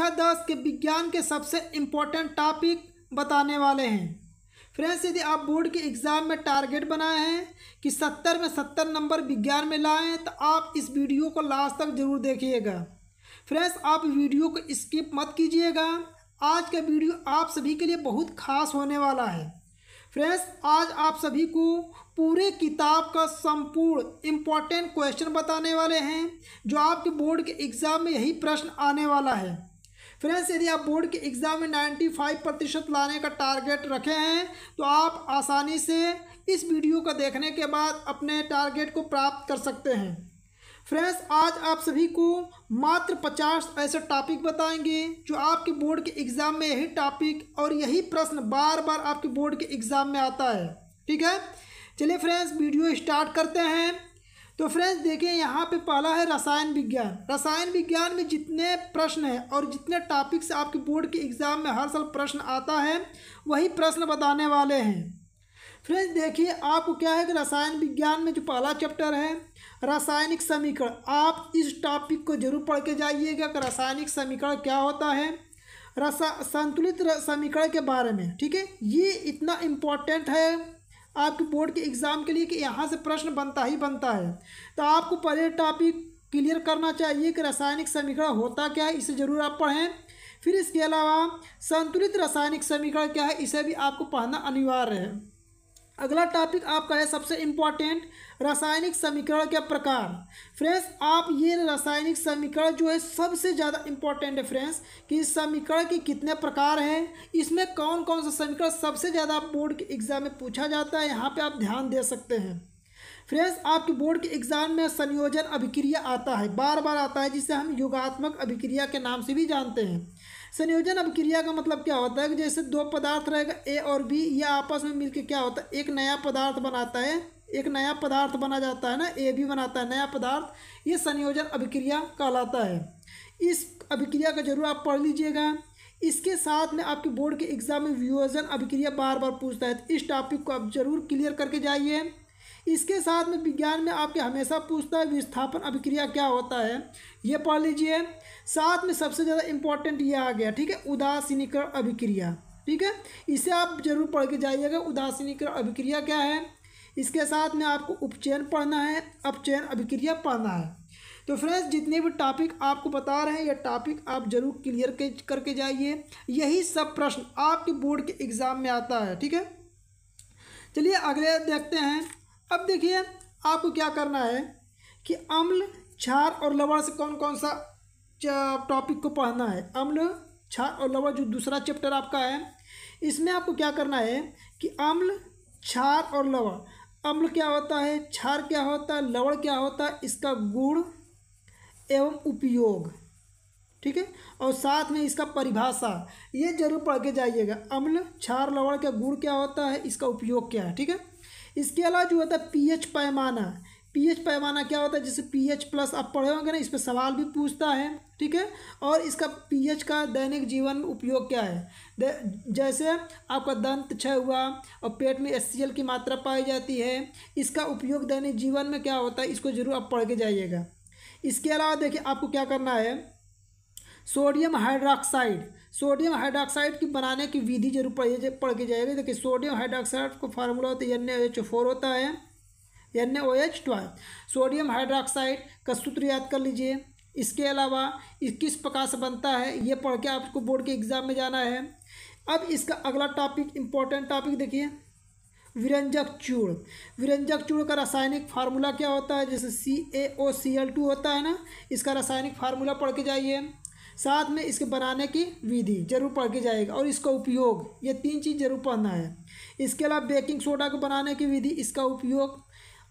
कक्षा दस के विज्ञान के सबसे इम्पोर्टेंट टॉपिक बताने वाले हैं फ्रेंड्स यदि आप बोर्ड के एग्ज़ाम में टारगेट बनाए हैं कि सत्तर में सत्तर नंबर विज्ञान में लाएँ तो आप इस वीडियो को लास्ट तक ज़रूर देखिएगा फ्रेंड्स आप वीडियो को स्किप मत कीजिएगा आज का वीडियो आप सभी के लिए बहुत खास होने वाला है फ्रेंड्स आज आप सभी को पूरे किताब का संपूर्ण इम्पॉर्टेंट क्वेश्चन बताने वाले हैं जो आपके बोर्ड के एग्ज़ाम में यही प्रश्न आने वाला है फ्रेंड्स यदि आप बोर्ड के एग्ज़ाम में नाइन्टी फाइव प्रतिशत लाने का टारगेट रखे हैं तो आप आसानी से इस वीडियो को देखने के बाद अपने टारगेट को प्राप्त कर सकते हैं फ्रेंड्स आज आप सभी को मात्र पचास ऐसे टॉपिक बताएंगे जो आपके बोर्ड के एग्ज़ाम में यही टॉपिक और यही प्रश्न बार बार आपके बोर्ड के एग्ज़ाम में आता है ठीक है चलिए फ्रेंड्स वीडियो स्टार्ट करते हैं तो फ्रेंड्स देखें यहाँ पे पहला है रसायन विज्ञान रसायन विज्ञान में जितने प्रश्न हैं और जितने टॉपिक्स आपके बोर्ड के एग्ज़ाम में हर साल प्रश्न आता है वही प्रश्न बताने वाले हैं फ्रेंड्स देखिए आपको क्या है कि रसायन विज्ञान में जो पहला चैप्टर है रासायनिक समीकरण आप इस टॉपिक को जरूर पढ़ के जाइएगा कि रासायनिक समीकरण क्या होता है रसा संतुलित समीकरण के बारे में ठीक है ये इतना इम्पोर्टेंट है आपकी बोर्ड के एग्ज़ाम के लिए कि यहाँ से प्रश्न बनता ही बनता है तो आपको पहले टॉपिक क्लियर करना चाहिए कि रासायनिक समीकरण होता क्या है इसे ज़रूर आप पढ़ें फिर इसके अलावा संतुलित रासायनिक समीकरण क्या है इसे भी आपको पढ़ना अनिवार्य है अगला टॉपिक आपका है सबसे इम्पॉर्टेंट रासायनिक समीकरण के प्रकार फ्रेंड्स आप ये रासायनिक समीकरण जो है सबसे ज़्यादा इम्पॉर्टेंट है फ्रेंड्स कि समीकरण के कितने प्रकार हैं इसमें कौन कौन सा समीकरण सबसे ज़्यादा बोर्ड के एग्ज़ाम में पूछा जाता है यहाँ पे आप ध्यान दे सकते हैं फ्रेंड्स आपके बोर्ड के एग्ज़ाम में संयोजन अभिक्रिया आता है बार बार आता है जिसे हम युगात्मक अभिक्रिया के नाम से भी जानते हैं संयोजन अब क्रिया का मतलब क्या होता है कि जैसे दो पदार्थ रहेगा ए और बी ये आपस में मिलके क्या होता है एक नया पदार्थ बनाता है एक नया पदार्थ बना जाता है ना ए भी बनाता है नया पदार्थ ये संयोजन अभिक्रिया कहलाता है इस अभिक्रिया का जरूर आप पढ़ लीजिएगा इसके साथ में आपके बोर्ड के एग्जाम में वियोजन अभिक्रिया बार बार पूछता है तो इस टॉपिक को आप जरूर क्लियर करके जाइए इसके साथ में विज्ञान में आपके हमेशा पूछता है विस्थापन अभिक्रिया क्या होता है ये पढ़ लीजिए साथ में सबसे ज़्यादा इम्पोर्टेंट ये आ गया ठीक है उदासीनीकरण अभिक्रिया ठीक है इसे आप जरूर पढ़ के जाइएगा उदासीनीकरण अभिक्रिया क्या है इसके साथ में आपको उपचयन पढ़ना है अपचयन अभिक्रिया पढ़ना है तो फ्रेंड्स जितने भी टॉपिक आपको बता रहे हैं यह टॉपिक आप जरूर क्लियर करके जाइए यही सब प्रश्न आपके बोर्ड के एग्ज़ाम में आता है ठीक है चलिए अगले देखते हैं अब देखिए आपको क्या करना है कि अम्ल छार और लवण से कौन कौन सा टॉपिक को पढ़ना है अम्ल छार और लवण जो दूसरा चैप्टर आपका है इसमें आपको क्या करना है कि अम्ल छार और लवण अम्ल क्या होता है क्षार क्या होता है लवण क्या होता है इसका गुण एवं उपयोग ठीक है और साथ में इसका परिभाषा ये जरूर पढ़ के जाइएगा अम्ल छार लवण का गुण क्या होता है इसका उपयोग क्या है ठीक है इसके अलावा जो होता है पीएच पैमाना पीएच पैमाना क्या होता है जैसे पीएच प्लस आप पढ़े होंगे ना इस पर सवाल भी पूछता है ठीक है और इसका पीएच का दैनिक जीवन उपयोग क्या है जैसे आपका दंत क्षय हुआ और पेट में एस की मात्रा पाई जाती है इसका उपयोग दैनिक जीवन में क्या होता है इसको जरूर आप पढ़ के जाइएगा इसके अलावा देखिए आपको क्या करना है सोडियम हाइड्रोक्साइड सोडियम हाइड्रोक्साइड की बनाने की विधि जरूर पढ़ पढ़ के जाएगी देखिए सोडियम हाइड्रोक्साइड को फार्मूला होता है एन एच फोर होता है N O H twelve sodium hydroxide का सूत्र याद कर लीजिए इसके अलावा इस किस प्रकार से बनता है ये पढ़ के आपको बोर्ड के एग्ज़ाम में जाना है अब इसका अगला टॉपिक इम्पोर्टेंट टॉपिक देखिए विरंजक चूड़ विरंजक चूड़ का रासायनिक फार्मूला क्या होता है जैसे सी ए ओ सी एल टू होता है ना इसका रासायनिक फार्मूला पढ़ के जाइए साथ में इसके बनाने की विधि जरूर पढ़ के जाएगा और इसका उपयोग ये तीन चीज़ जरूर पढ़ना है इसके अलावा बेकिंग सोडा को बनाने की विधि इसका उपयोग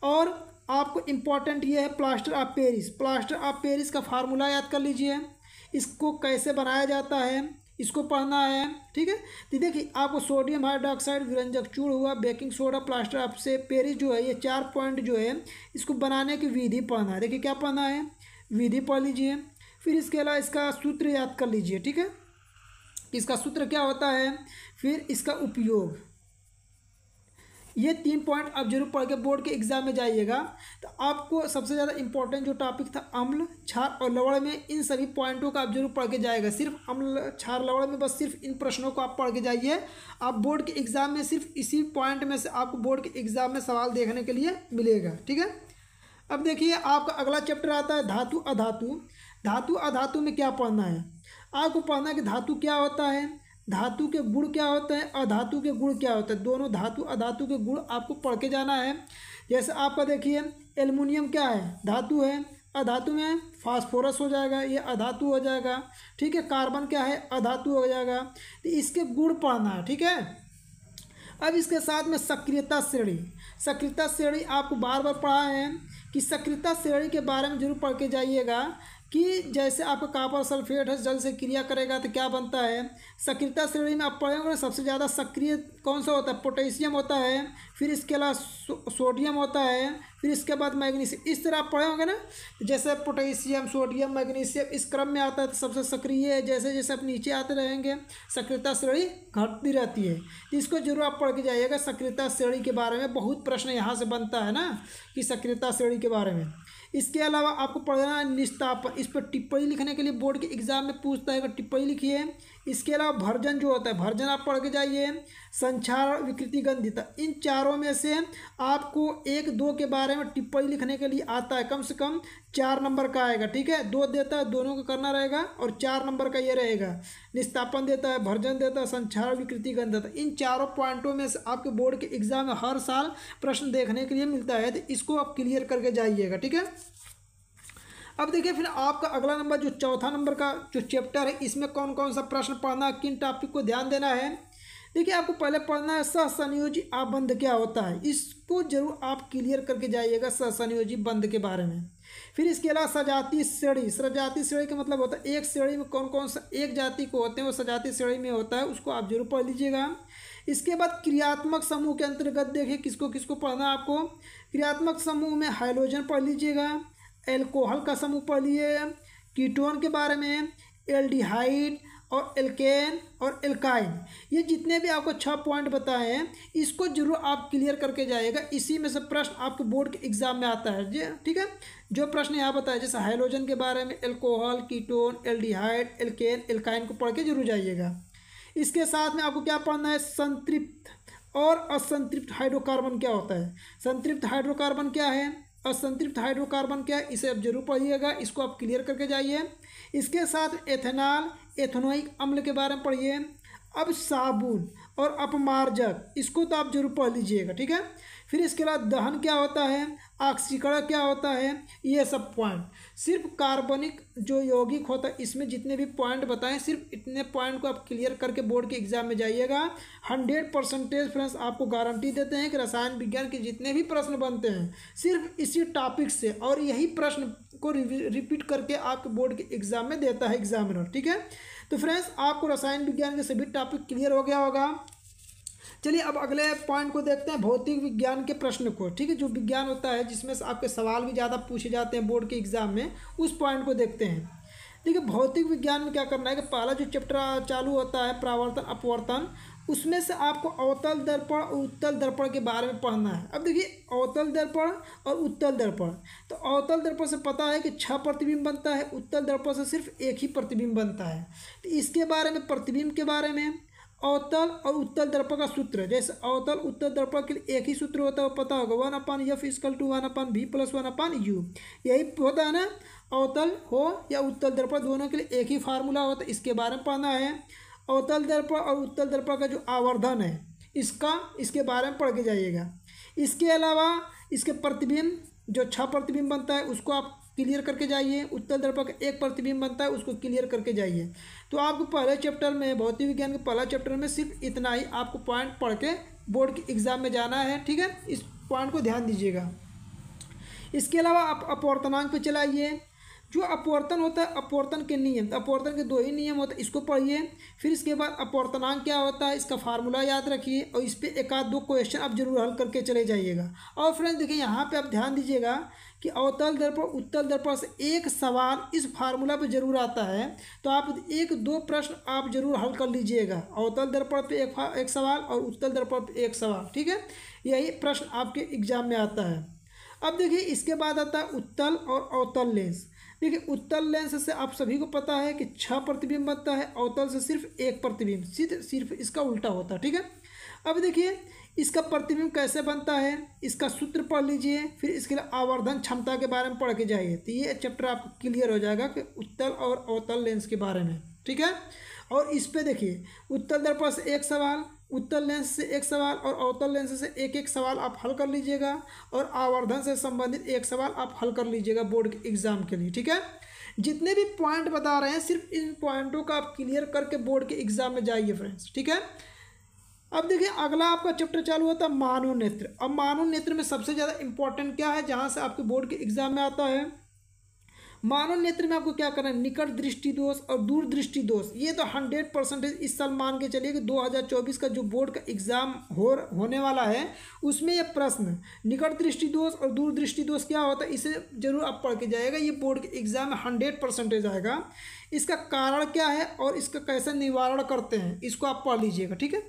और आपको इम्पॉर्टेंट ये है plaster of Paris plaster of Paris का फार्मूला याद कर लीजिए इसको कैसे बनाया जाता है इसको पढ़ना है ठीक है तो देखिए आपको सोडियम हाइड्रोक्साइड विरंजक चूड़ हुआ बेकिंग सोडा प्लास्टर ऑफ से पेरिस जो है ये चार पॉइंट जो है इसको बनाने की विधि पढ़ना है देखिए क्या पढ़ना है विधि पढ़ लीजिए फिर इसके अलावा इसका सूत्र याद कर लीजिए ठीक है तो इसका सूत्र क्या होता है फिर इसका उपयोग ये तीन पॉइंट आप जरूर पढ़ के बोर्ड के एग्जाम में जाइएगा तो आपको सबसे ज़्यादा इंपॉर्टेंट जो टॉपिक था अम्ल छार और लवण में इन सभी पॉइंटों का आप जरूर पढ़ के जाएगा सिर्फ अम्ल छार लवण में बस सिर्फ इन प्रश्नों को आप पढ़ के जाइए आप बोर्ड के एग्ज़ाम में सिर्फ इसी पॉइंट में से आपको बोर्ड के एग्ज़ाम में सवाल देखने के लिए मिलेगा ठीक है अब देखिए आपका अगला चैप्टर आता है धातु अधातु धातु अधातु में क्या पढ़ना है आपको पढ़ना है कि धातु क्या होता है धातु के गुण क्या होते हैं अधातु के गुण क्या होते हैं दोनों धातु अधातु के गुण आपको पढ़ के जाना है जैसे आपका देखिए एल्युमिनियम क्या है धातु है अधातु में फास्फोरस हो जाएगा ये अधातु हो जाएगा ठीक है कार्बन क्या है अधातु हो जाएगा तो इसके गुण पढ़ना है ठीक है अब इसके साथ में सक्रियता श्रेणी सक्रियता श्रेणी आपको बार बार पढ़ा है कि सक्रियता श्रेणी के बारे में जरूर पढ़ के जाइएगा कि जैसे आपका कापर सल्फेट है जल से क्रिया करेगा तो क्या बनता है सक्रियता श्रेणी में आप पढ़ेंगे सबसे ज़्यादा सक्रिय कौन सा होता है पोटेशियम होता है फिर इसके अलावा सो, सोडियम होता है फिर इसके बाद मैग्नीशियम इस तरह आप पढ़े होंगे ना जैसे पोटेशियम सोडियम मैग्नीशियम इस क्रम में आता है तो सबसे सक्रिय है जैसे जैसे आप नीचे आते रहेंगे सक्रियता श्रेणी घटती रहती है तो इसको जरूर आप पढ़ के जाइएगा सक्रियता श्रेणी के बारे में बहुत प्रश्न यहाँ से बनता है ना कि सक्रियता श्रेणी के बारे में इसके अलावा आपको पढ़ना है निस्तापन इस पर टिप्पणी लिखने के लिए बोर्ड के एग्जाम में पूछता है टिप्पणी लिखिए इसके अलावा भर्जन जो होता है भर्जन आप पढ़ के जाइए संचार विकृति गंधिता इन चारों में से आपको एक दो के बारे में टिप्पणी लिखने के लिए आता है कम से कम चार नंबर का आएगा ठीक है दो देता है दोनों का करना रहेगा और चार नंबर का ये रहेगा निस्तापन देता है भर्जन देता है संचार विकृति गंधता इन चारों पॉइंटों में से आपके बोर्ड के एग्जाम में हर साल प्रश्न देखने के लिए मिलता है तो इसको आप क्लियर करके जाइएगा ठीक है अब देखिए फिर आपका अगला नंबर जो चौथा नंबर का जो चैप्टर है इसमें कौन कौन सा प्रश्न पढ़ना किन टॉपिक को ध्यान देना है देखिए आपको पहले पढ़ना है सहसंयोजी आबंध क्या होता है इसको जरूर आप क्लियर करके जाइएगा सहसंयोजी बंध के बारे में फिर इसके अलावा सजाती श्रेणी सजाती श्रेणी का मतलब होता है एक श्रेणी में कौन कौन सा एक जाति को होते हैं वो सजाती श्रेणी में होता है उसको आप जरूर पढ़ लीजिएगा इसके बाद क्रियात्मक समूह के अंतर्गत देखिए किसको किसको पढ़ना है आपको क्रियात्मक समूह में हाइलोजन पढ़ लीजिएगा एल्कोहल का समूह पढ़ लिए कीटोन के बारे में एल्डिहाइड और एल्केन और एल्काइन ये जितने भी आपको छः पॉइंट बताए हैं इसको जरूर आप क्लियर करके जाइएगा इसी में से प्रश्न आपके बोर्ड के एग्जाम में आता है जी ठीक है जो प्रश्न यहाँ बताया जैसे हाइड्रोजन के बारे में alcohol ketone aldehyde alkane alkyne को पढ़ के जरूर जाइएगा इसके साथ में आपको क्या पढ़ना है संतृप्त और असंतृप्त हाइड्रोकार्बन क्या होता है संतृप्त हाइड्रोकार्बन क्या है असंतृप्त हाइड्रोकार्बन क्या है इसे आप जरूर पढ़िएगा इसको आप क्लियर करके जाइए इसके साथ एथेनॉल एथेनोइक अम्ल के बारे में पढ़िए अब साबुन और अपमार्जक इसको तो आप जरूर पढ़ लीजिएगा ठीक है फिर इसके बाद दहन क्या होता है ऑक्सीकरण क्या होता है ये सब पॉइंट सिर्फ कार्बनिक जो यौगिक होता है इसमें जितने भी पॉइंट बताएं सिर्फ इतने पॉइंट को आप क्लियर करके बोर्ड के एग्जाम में जाइएगा हंड्रेड परसेंटेज फ्रेंड्स आपको गारंटी देते हैं कि रसायन विज्ञान के जितने भी प्रश्न बनते हैं सिर्फ इसी टॉपिक से और यही प्रश्न को रिपीट करके आपके बोर्ड के एग्जाम में देता है एग्जामिनर ठीक है तो फ्रेंड्स आपको रसायन विज्ञान के सभी टॉपिक क्लियर हो गया होगा चलिए अब अगले पॉइंट को देखते हैं भौतिक विज्ञान के प्रश्न को ठीक है जो विज्ञान होता है जिसमें से आपके सवाल भी ज़्यादा पूछे जाते हैं बोर्ड के एग्जाम में उस पॉइंट को देखते हैं देखिए भौतिक विज्ञान में क्या करना है कि पहला जो चैप्टर चालू होता है प्रावर्तन अपवर्तन उसमें से आपको अवतल दर्पण और उत्तल दर्पण के बारे में पढ़ना है अब देखिए अवतल दर्पण और उत्तल दर्पण तो अवतल दर्पण से पता है कि छह प्रतिबिंब बनता है उत्तल दर्पण से सिर्फ एक ही प्रतिबिंब बनता है तो इसके बारे में प्रतिबिंब के बारे में अवतल और उत्तल दर्पण का सूत्र जैसे अवतल उत्तल दर्पण के लिए एक ही सूत्र होता है पता होगा one upon f is equal to one upon b plus one upon u यही होता है ना अवतल हो या उत्तल दर्पण दोनों के लिए एक ही फार्मूला होता है इसके बारे में पढ़ना है अवतल दर्पण और उत्तल दर्पण का जो आवर्धन है इसका इसके बारे में पढ़ के जाइएगा इसके अलावा इसके प्रतिबिंब जो छः प्रतिबिंब बनता है उसको आप क्लियर करके जाइए उत्तल दर्पण का एक प्रतिबिंब बनता है उसको क्लियर करके जाइए तो आपको पहले चैप्टर में भौतिक विज्ञान के पहला चैप्टर में सिर्फ इतना ही आपको पॉइंट पढ़ के बोर्ड के एग्ज़ाम में जाना है ठीक है इस पॉइंट को ध्यान दीजिएगा इसके अलावा आप अपवर्तनांक पर चलाइए जो अपवर्तन होता है अपवर्तन के नियम तो अपवर्तन के दो ही नियम होते हैं इसको पढ़िए फिर इसके बाद अपवर्तनांक क्या होता है इसका फार्मूला याद रखिए और इस पर एक आध दो क्वेश्चन आप जरूर हल करके चले जाइएगा और फ्रेंड्स देखिए यहाँ पे आप ध्यान दीजिएगा कि अवतल दर्पण उत्तल दर्पण से एक सवाल इस फार्मूला पे जरूर आता है तो आप एक दो प्रश्न आप जरूर हल कर लीजिएगा अवतल दर्पण पे एक एक सवाल और उत्तल दर्पण पे एक सवाल ठीक है यही प्रश्न आपके एग्जाम में आता है अब देखिए इसके बाद आता है उत्तल और अवतल लेंस देखिए उत्तल लेंस से आप सभी को पता है कि छह प्रतिबिंब बनता है अवतल से सिर्फ एक प्रतिबिंब सिर्फ सिर्फ इसका उल्टा होता है ठीक है अब देखिए इसका प्रतिबिंब कैसे बनता है इसका सूत्र पढ़ लीजिए फिर इसके लिए आवर्धन क्षमता के बारे में पढ़ के जाइए तो ये चैप्टर आपको क्लियर हो जाएगा कि उत्तल और अवतल लेंस के बारे में ठीक है और इस पर देखिए उत्तल दर्पण से एक सवाल उत्तर लेंस से एक सवाल और अवतल लेंस से एक एक सवाल आप हल कर लीजिएगा और आवर्धन से संबंधित एक सवाल आप हल कर लीजिएगा बोर्ड के एग्जाम के लिए ठीक है जितने भी पॉइंट बता रहे हैं सिर्फ इन पॉइंटों का आप क्लियर करके बोर्ड के एग्जाम में जाइए फ्रेंड्स ठीक है अब देखिए अगला आपका चैप्टर चालू होता है मानव नेत्र अब मानव नेत्र में सबसे ज़्यादा इंपॉर्टेंट क्या है जहाँ से आपके बोर्ड के एग्जाम में आता है मानव नेत्र में आपको क्या करना है निकट दृष्टि दोष और दूर दृष्टि दोष ये तो हंड्रेड परसेंटेज इस साल मान के चलिए कि 2024 का जो बोर्ड का एग्जाम हो होने वाला है उसमें ये प्रश्न निकट दृष्टि दोष और दूर दृष्टि दोष क्या होता है इसे जरूर आप पढ़ के जाएगा ये बोर्ड के एग्जाम में हंड्रेड परसेंटेज आएगा इसका कारण क्या है और इसका कैसे निवारण करते हैं इसको आप पढ़ लीजिएगा ठीक है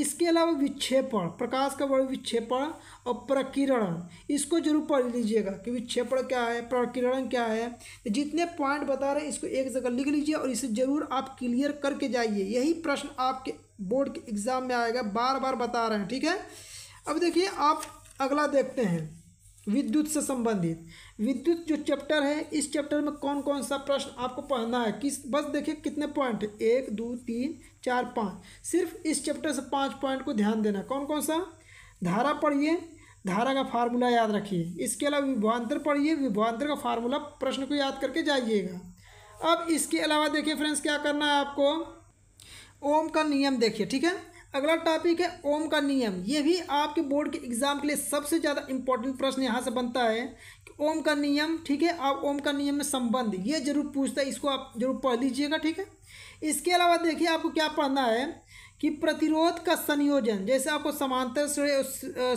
इसके अलावा विक्षेपण प्रकाश का वर्ण विक्षेपण और प्रकिरण इसको जरूर पढ़ लीजिएगा कि विक्षेपण क्या है प्रकिरण क्या है जितने पॉइंट बता रहे हैं इसको एक जगह लिख लीजिए और इसे ज़रूर आप क्लियर करके जाइए यही प्रश्न आपके बोर्ड के एग्ज़ाम में आएगा बार बार बता रहे हैं ठीक है अब देखिए आप अगला देखते हैं विद्युत से संबंधित विद्युत जो चैप्टर है इस चैप्टर में कौन कौन सा प्रश्न आपको पढ़ना है किस बस देखिए कितने पॉइंट एक दो तीन चार पाँच सिर्फ इस चैप्टर से पाँच पॉइंट को ध्यान देना कौन कौन सा धारा पढ़िए धारा का फार्मूला याद रखिए इसके अलावा विभवान्तर पढ़िए विभवान्तर का फार्मूला प्रश्न को याद करके जाइएगा अब इसके अलावा देखिए फ्रेंड्स क्या करना है आपको ओम का नियम देखिए ठीक है अगला टॉपिक है ओम का नियम ये भी आपके बोर्ड के एग्जाम के लिए सबसे ज़्यादा इंपॉर्टेंट प्रश्न यहाँ से बनता है कि ओम का नियम ठीक है आप ओम का नियम में संबंध ये जरूर पूछता है इसको आप जरूर पढ़ लीजिएगा ठीक है इसके अलावा देखिए आपको क्या पढ़ना है कि प्रतिरोध का संयोजन जैसे आपको समांतर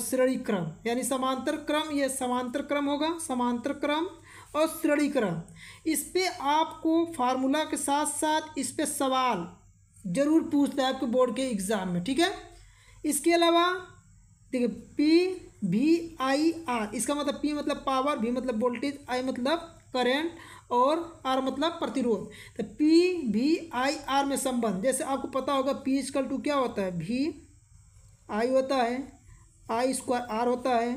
श्रेणी क्रम यानी समांतर क्रम यह समांतर क्रम होगा समांतर क्रम और श्रेणी क्रम इस पर आपको फार्मूला के साथ साथ इस पर सवाल ज़रूर पूछता है आपके बोर्ड के एग्ज़ाम में ठीक है इसके अलावा देखिए पी वी आई आर इसका मतलब पी मतलब पावर वी मतलब वोल्टेज आई मतलब करंट और आर मतलब प्रतिरोध तो पी वी आई आर में संबंध जैसे आपको पता होगा पी इजकल टू क्या होता है वी आई होता है आई स्क्वायर आर होता है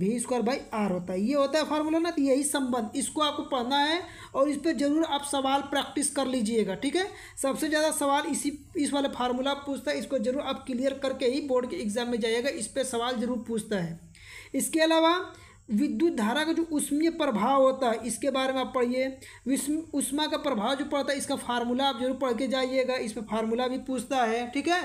वी स्क्वायर बाई आर होता है ये होता है फार्मूला ना तो यही संबंध इसको आपको पढ़ना है और इस पर जरूर आप सवाल प्रैक्टिस कर लीजिएगा ठीक है सबसे ज़्यादा सवाल इसी इस वाले फार्मूला पूछता है इसको जरूर आप क्लियर करके ही बोर्ड के एग्जाम में जाइएगा इस पर सवाल जरूर पूछता है इसके अलावा विद्युत धारा का जो उष्मीय प्रभाव होता है इसके बारे में आप पढ़िए उष्मा का प्रभाव जो पड़ता है इसका फार्मूला आप जरूर पढ़ के जाइएगा इस पर फार्मूला भी पूछता है ठीक है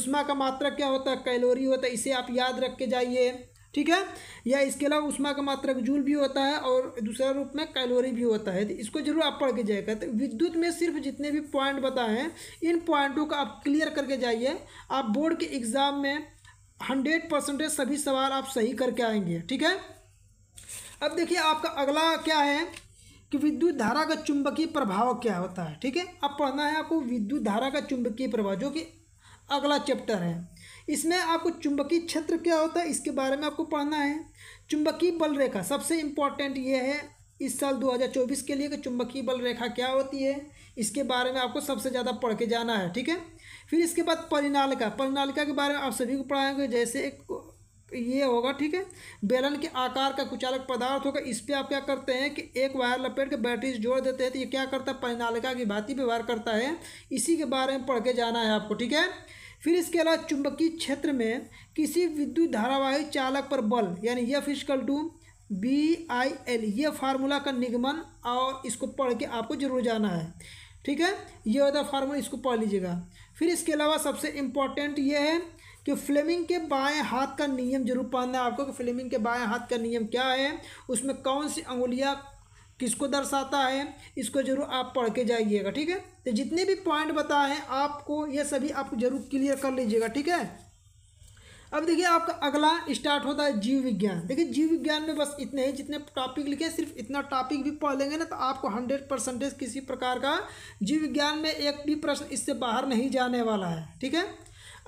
उष्मा का मात्रा क्या होता है कैलोरी होता है इसे आप याद रख के जाइए ठीक है या इसके अलावा उष्मा का मात्रक जूल भी होता है और दूसरा रूप में कैलोरी भी होता है तो इसको जरूर आप पढ़ के जाएगा तो विद्युत में सिर्फ जितने भी पॉइंट बताए हैं इन पॉइंटों का आप क्लियर करके जाइए आप बोर्ड के एग्ज़ाम में हंड्रेड परसेंटेज सभी सवाल आप सही करके आएंगे ठीक है अब देखिए आपका अगला क्या है कि विद्युत धारा का चुंबकीय प्रभाव क्या होता है ठीक है अब पढ़ना है आपको विद्युत धारा का चुंबकीय प्रभाव जो कि अगला चैप्टर है इसमें आपको चुंबकीय क्षेत्र क्या होता है इसके बारे में आपको पढ़ना है चुंबकीय बल रेखा सबसे इम्पॉर्टेंट ये है इस साल 2024 के लिए कि चुंबकीय बल रेखा क्या होती है इसके बारे में आपको सबसे ज़्यादा पढ़ के जाना है ठीक है फिर इसके बाद परिनालिका परिनालिका के बारे में आप सभी को पढ़ाएंगे जैसे एक ये होगा ठीक है बेलन के आकार का कुचालक पदार्थ होगा इस पर आप क्या करते हैं कि एक वायर लपेट के बैटरी जोड़ देते हैं तो ये क्या करता है परिनालिका की भांति व्यवहार करता है इसी के बारे में पढ़ के जाना है आपको ठीक है फिर इसके अलावा चुंबकीय क्षेत्र में किसी विद्युत धारावाही चालक पर बल यानी यह physical to B I L ये फार्मूला का निगमन और इसको पढ़ के आपको जरूर जाना है ठीक है ये होता फार्मूला इसको पढ़ लीजिएगा फिर इसके अलावा सबसे इम्पॉर्टेंट ये है कि फ्लेमिंग के बाएं हाथ का नियम जरूर पढ़ना है आपको कि फ्लेमिंग के बाएं हाथ का नियम क्या है उसमें कौन सी उंगुलियाँ किसको दर्शाता है इसको जरूर आप पढ़ के जाइएगा ठीक है तो जितने भी पॉइंट बताए हैं आपको ये सभी आप जरूर क्लियर कर लीजिएगा ठीक है अब देखिए आपका अगला स्टार्ट होता है जीव विज्ञान देखिए जीव विज्ञान में बस इतने ही जितने टॉपिक लिखे सिर्फ इतना टॉपिक भी पढ़ लेंगे ना तो आपको हंड्रेड परसेंटेज किसी प्रकार का जीव विज्ञान में एक भी प्रश्न इससे बाहर नहीं जाने वाला है ठीक है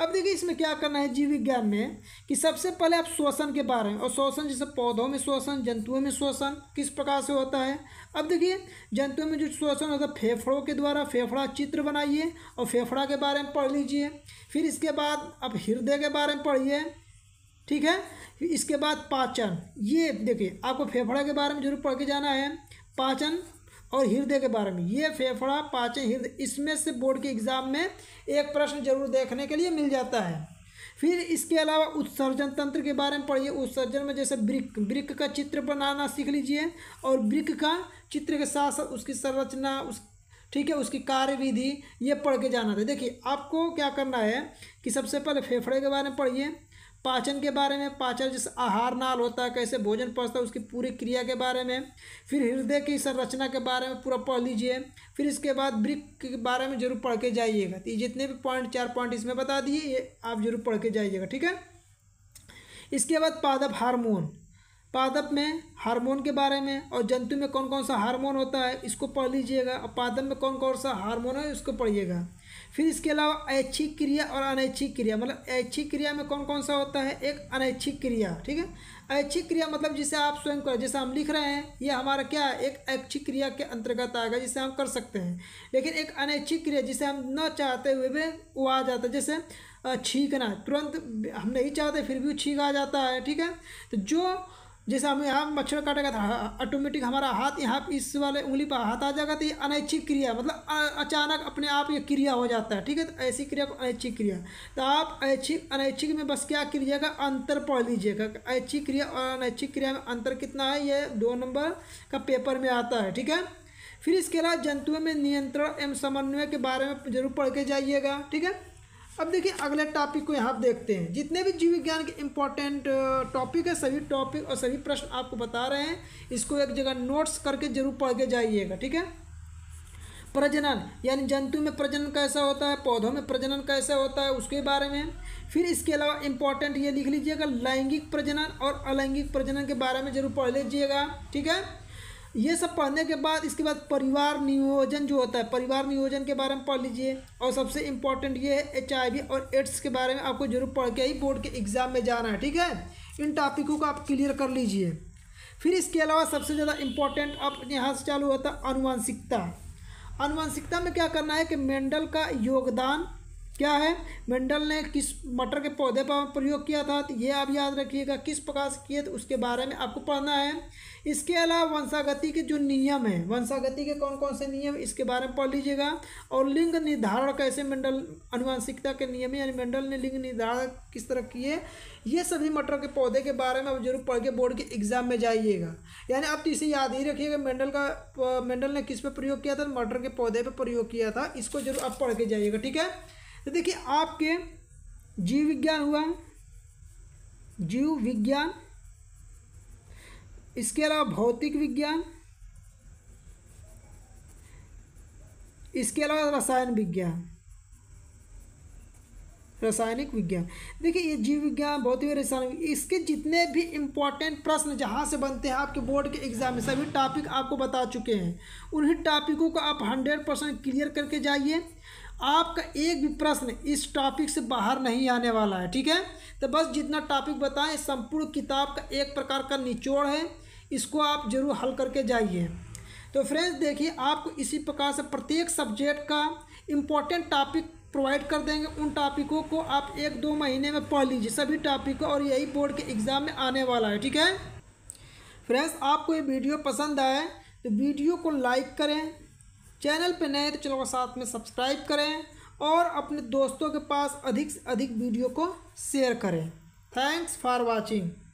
अब देखिए इसमें क्या करना है जीव विज्ञान में कि सबसे पहले आप श्वसन के बारे में और श्वसन जैसे पौधों में श्वसन जंतुओं में श्वसन किस प्रकार से होता है अब देखिए जंतुओं में जो श्वसन होता है फेफड़ों के द्वारा फेफड़ा चित्र बनाइए और फेफड़ा के बारे में पढ़ लीजिए फिर इसके बाद आप हृदय के बारे में पढ़िए ठीक है इसके बाद पाचन ये देखिए आपको फेफड़ा के बारे में जरूर पढ़ के जाना है पाचन और हृदय के बारे में ये फेफड़ा पाचन हृदय इसमें से बोर्ड के एग्जाम में एक प्रश्न जरूर देखने के लिए मिल जाता है फिर इसके अलावा उत्सर्जन तंत्र के बारे में पढ़िए उत्सर्जन में जैसे ब्रिक ब्रिक का चित्र बनाना सीख लीजिए और ब्रिक का चित्र के साथ साथ उसकी संरचना उस ठीक है उसकी कार्य विधि ये पढ़ के जाना था देखिए आपको क्या करना है कि सबसे पहले फेफड़े के बारे में पढ़िए पाचन के बारे में पाचन जिस आहार नाल होता है कैसे भोजन पचता है उसकी पूरी क्रिया के बारे में फिर हृदय की संरचना के बारे में पूरा पढ़ लीजिए फिर इसके बाद ब्रिक के बारे में जरूर पढ़ के जाइएगा तो ये जितने भी पॉइंट चार पॉइंट इसमें बता दिए ये आप जरूर पढ़ के जाइएगा ठीक है इसके बाद पादप हारमोन पादप में हार्मोन के बारे में और जंतु में कौन कौन सा हार्मोन होता है इसको पढ़ लीजिएगा और पादप में कौन कौन सा हार्मोन है इसको पढ़िएगा फिर इसके अलावा ऐच्छिक क्रिया और अनैच्छिक क्रिया मतलब ऐच्छिक क्रिया में कौन कौन सा होता है एक अनैच्छिक क्रिया ठीक है ऐच्छिक क्रिया मतलब जिसे आप स्वयं कर जैसे हम लिख रहे हैं ये हमारा क्या है एक ऐच्छिक क्रिया के अंतर्गत आएगा जिसे हम कर सकते हैं लेकिन एक अनैच्छिक क्रिया जिसे हम न चाहते हुए भी वो आ जाता है जैसे छींकना तुरंत हम नहीं चाहते फिर भी आ जाता है ठीक है तो जो जैसे हम यहाँ मच्छर काटेगा तो ऑटोमेटिक हमारा हाथ यहाँ इस वाले उंगली पर हाथ आ जाएगा तो ये अनैच्छिक क्रिया मतलब अचानक अपने आप ये क्रिया हो जाता है ठीक है तो ऐसी क्रिया को अनैच्छिक क्रिया तो आप ऐच्छिक अनैच्छिक में बस क्या का अंतर पढ़ लीजिएगा ऐच्छिक क्रिया और अनैच्छिक क्रिया में अंतर कितना है ये दो नंबर का पेपर में आता है ठीक है फिर इसके अलावा जंतुओं में नियंत्रण एवं समन्वय के बारे में जरूर पढ़ के जाइएगा ठीक है अब देखिए अगले टॉपिक को यहाँ देखते हैं जितने भी जीव विज्ञान के इम्पॉर्टेंट टॉपिक है सभी टॉपिक और सभी प्रश्न आपको बता रहे हैं इसको एक जगह नोट्स करके जरूर पढ़ के जाइएगा ठीक है प्रजनन यानी जंतु में प्रजनन कैसा होता है पौधों में प्रजनन कैसा होता है उसके बारे में फिर इसके अलावा इम्पॉर्टेंट ये लिख लीजिएगा लैंगिक प्रजनन और अलैंगिक प्रजनन के बारे में जरूर पढ़ लीजिएगा ठीक है ये सब पढ़ने के बाद इसके बाद परिवार नियोजन जो होता है परिवार नियोजन के बारे में पढ़ लीजिए और सबसे इम्पॉर्टेंट ये है एच और एड्स के बारे में आपको जरूर पढ़ के ही बोर्ड के एग्ज़ाम में जाना है ठीक है इन टॉपिकों को आप क्लियर कर लीजिए फिर इसके अलावा सबसे ज़्यादा इम्पॉर्टेंट आप यहाँ से चालू होता है अनुवांशिकता अनुवांशिकता में क्या करना है कि मेंडल का योगदान क्या है मेंडल ने किस मटर के पौधे पर प्रयोग किया था तो ये आप याद रखिएगा किस प्रकार से किए तो उसके बारे में आपको पढ़ना है इसके अलावा वंशागति के जो नियम हैं वंशागति के कौन कौन से नियम इसके बारे में पढ़ लीजिएगा और लिंग निर्धारण कैसे मेंडल अनुवांशिकता के नियम यानी मेंडल ने लिंग निर्धारण किस तरह किए ये सभी मटर के पौधे के बारे में आप जरूर पढ़ के बोर्ड के एग्जाम में जाइएगा यानी आप तो इसे याद ही रखिएगा मेंडल का मेंडल ने किस पर प्रयोग किया था मटर के पौधे पर प्रयोग किया था इसको जरूर आप पढ़ के जाइएगा ठीक है तो देखिए आपके जीव विज्ञान हुआ जीव विज्ञान इसके अलावा भौतिक विज्ञान इसके अलावा रसायन विज्ञान रासायनिक विज्ञान देखिए ये जीव विज्ञान भौतिक रसायन इसके जितने भी इंपॉर्टेंट प्रश्न जहाँ से बनते हैं आपके बोर्ड के एग्जाम में सभी टॉपिक आपको बता चुके हैं उन्हीं टॉपिकों को आप हंड्रेड परसेंट क्लियर करके जाइए आपका एक भी प्रश्न इस टॉपिक से बाहर नहीं आने वाला है ठीक है तो बस जितना टॉपिक बताएं संपूर्ण किताब का एक प्रकार का निचोड़ है इसको आप जरूर हल करके जाइए तो फ्रेंड्स देखिए आपको इसी प्रकार से प्रत्येक सब्जेक्ट का इम्पोर्टेंट टॉपिक प्रोवाइड कर देंगे उन टॉपिकों को आप एक दो महीने में पढ़ लीजिए सभी टॉपिक और यही बोर्ड के एग्ज़ाम में आने वाला है ठीक है फ्रेंड्स आपको ये वीडियो पसंद आए तो वीडियो को लाइक करें चैनल पर नए तो चैनल को साथ में सब्सक्राइब करें और अपने दोस्तों के पास अधिक से अधिक वीडियो को शेयर करें थैंक्स फॉर वॉचिंग